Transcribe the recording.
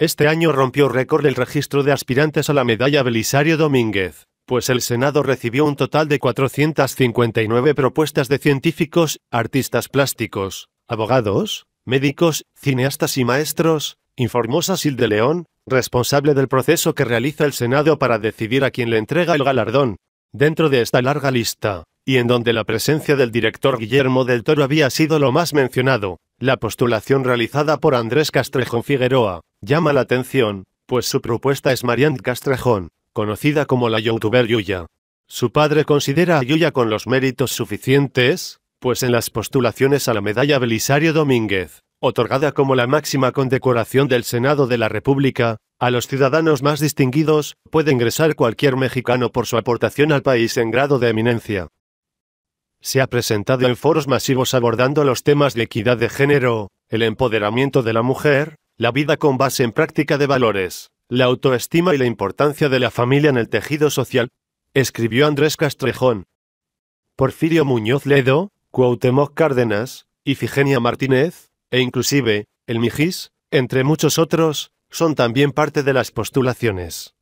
Este año rompió récord el registro de aspirantes a la medalla Belisario Domínguez, pues el Senado recibió un total de 459 propuestas de científicos, artistas plásticos, abogados, médicos, cineastas y maestros, informó Sasil de León, responsable del proceso que realiza el Senado para decidir a quién le entrega el galardón. Dentro de esta larga lista, y en donde la presencia del director Guillermo del Toro había sido lo más mencionado, la postulación realizada por Andrés Castrejón Figueroa, Llama la atención, pues su propuesta es Marianne Castrejón, conocida como la youtuber Yuya. Su padre considera a Yuya con los méritos suficientes, pues en las postulaciones a la medalla Belisario Domínguez, otorgada como la máxima condecoración del Senado de la República, a los ciudadanos más distinguidos, puede ingresar cualquier mexicano por su aportación al país en grado de eminencia. Se ha presentado en foros masivos abordando los temas de equidad de género, el empoderamiento de la mujer, la vida con base en práctica de valores, la autoestima y la importancia de la familia en el tejido social, escribió Andrés Castrejón. Porfirio Muñoz Ledo, Cuauhtémoc Cárdenas, Ifigenia Martínez, e inclusive, el Mijis, entre muchos otros, son también parte de las postulaciones.